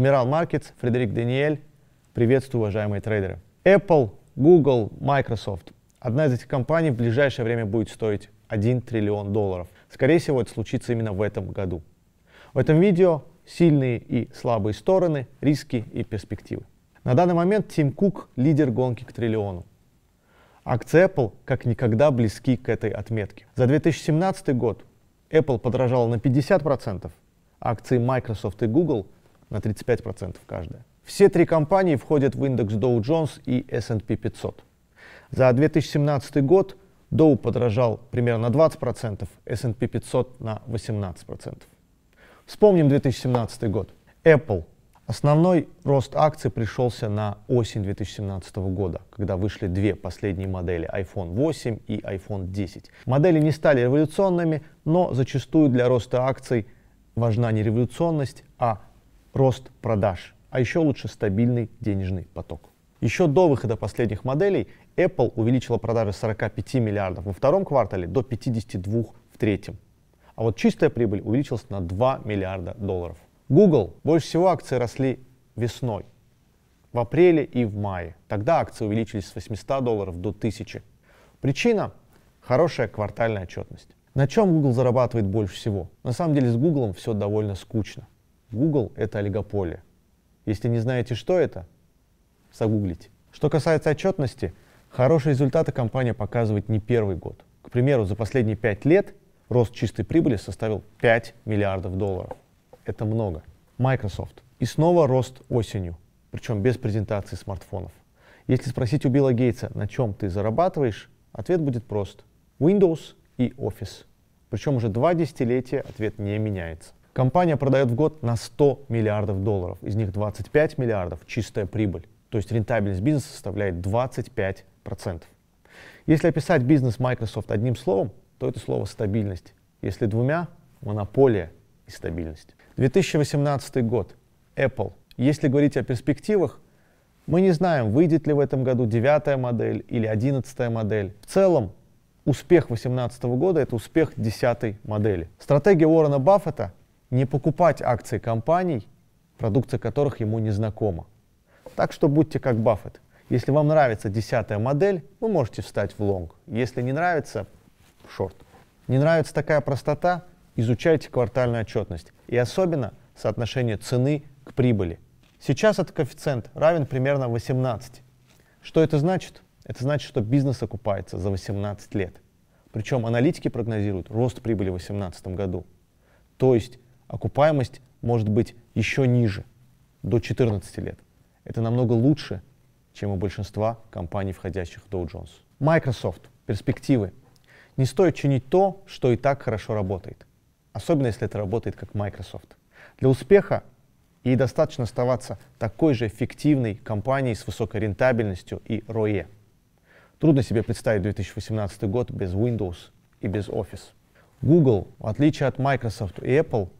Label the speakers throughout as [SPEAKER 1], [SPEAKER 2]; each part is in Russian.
[SPEAKER 1] Адмирал Маркетс, Фредерик Даниэль. Приветствую, уважаемые трейдеры. Apple, Google, Microsoft. Одна из этих компаний в ближайшее время будет стоить 1 триллион долларов. Скорее всего, это случится именно в этом году. В этом видео сильные и слабые стороны, риски и перспективы. На данный момент Тим Кук – лидер гонки к триллиону. Акции Apple как никогда близки к этой отметке. За 2017 год Apple подорожала на 50%, а акции Microsoft и Google – на 35% каждая. Все три компании входят в индекс Dow Jones и S&P 500. За 2017 год Dow подорожал примерно на 20%, S&P 500 на 18%. Вспомним 2017 год. Apple. Основной рост акций пришелся на осень 2017 года, когда вышли две последние модели iPhone 8 и iPhone 10. Модели не стали революционными, но зачастую для роста акций важна не революционность, а рост продаж, а еще лучше стабильный денежный поток. Еще до выхода последних моделей Apple увеличила продажи с 45 миллиардов во втором квартале до 52 в третьем. А вот чистая прибыль увеличилась на 2 миллиарда долларов. Google больше всего акции росли весной, в апреле и в мае. Тогда акции увеличились с 800 долларов до 1000. Причина – хорошая квартальная отчетность. На чем Google зарабатывает больше всего? На самом деле с Google все довольно скучно. Google — это олигополия. Если не знаете, что это, загуглите. Что касается отчетности, хорошие результаты компания показывает не первый год. К примеру, за последние пять лет рост чистой прибыли составил 5 миллиардов долларов. Это много. Microsoft. И снова рост осенью, причем без презентации смартфонов. Если спросить у Билла Гейтса, на чем ты зарабатываешь, ответ будет прост. Windows и Office. Причем уже два десятилетия ответ не меняется. Компания продает в год на 100 миллиардов долларов, из них 25 миллиардов – чистая прибыль, то есть рентабельность бизнеса составляет 25%. Если описать бизнес Microsoft одним словом, то это слово «стабильность», если двумя – монополия и стабильность. 2018 год. Apple. Если говорить о перспективах, мы не знаем, выйдет ли в этом году девятая модель или одиннадцатая модель. В целом, успех 2018 года – это успех десятой модели. Стратегия Уоррена Баффета не покупать акции компаний, продукция которых ему не знакома. Так что будьте как Баффет. Если вам нравится десятая модель, вы можете встать в лонг. Если не нравится, в шорт. Не нравится такая простота, изучайте квартальную отчетность. И особенно соотношение цены к прибыли. Сейчас этот коэффициент равен примерно 18. Что это значит? Это значит, что бизнес окупается за 18 лет. Причем аналитики прогнозируют рост прибыли в 2018 году. То есть окупаемость может быть еще ниже, до 14 лет. Это намного лучше, чем у большинства компаний, входящих в Dow Jones. Microsoft. Перспективы. Не стоит чинить то, что и так хорошо работает. Особенно, если это работает как Microsoft. Для успеха и достаточно оставаться такой же эффективной компанией с высокой рентабельностью и ROE. Трудно себе представить 2018 год без Windows и без Office. Google, в отличие от Microsoft и Apple,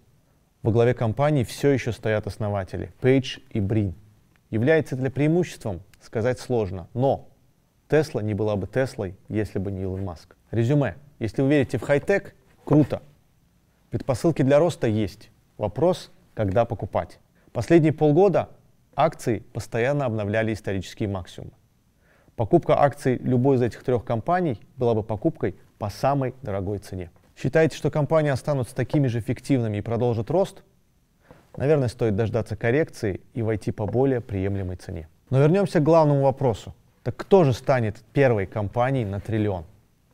[SPEAKER 1] во главе компании все еще стоят основатели – Пейдж и Брин. Является это преимуществом, сказать сложно, но Тесла не была бы Теслой, если бы не Илон Маск. Резюме. Если вы верите в хай-тек, круто. Предпосылки для роста есть. Вопрос, когда покупать. Последние полгода акции постоянно обновляли исторические максимумы. Покупка акций любой из этих трех компаний была бы покупкой по самой дорогой цене. Считаете, что компании останутся такими же эффективными и продолжат рост? Наверное, стоит дождаться коррекции и войти по более приемлемой цене. Но вернемся к главному вопросу. Так кто же станет первой компанией на триллион?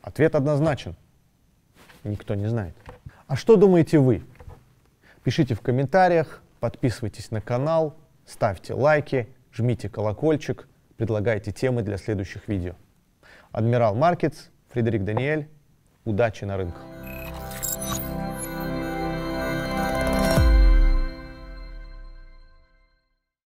[SPEAKER 1] Ответ однозначен. Никто не знает. А что думаете вы? Пишите в комментариях, подписывайтесь на канал, ставьте лайки, жмите колокольчик, предлагайте темы для следующих видео. Адмирал Маркетс, Фредерик Даниэль. Удачи на рынках!